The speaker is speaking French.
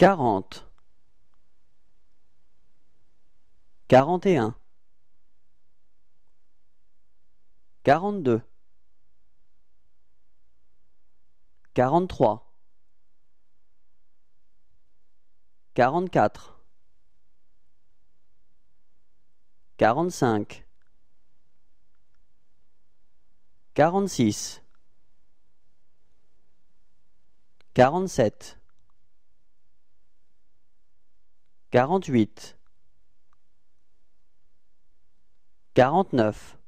quarante. Quarante et un. Quarante-deux. Quarante-trois. Quarante-quatre. Quarante-cinq. Quarante-six. Quarante-sept. quarante-huit, quarante-neuf.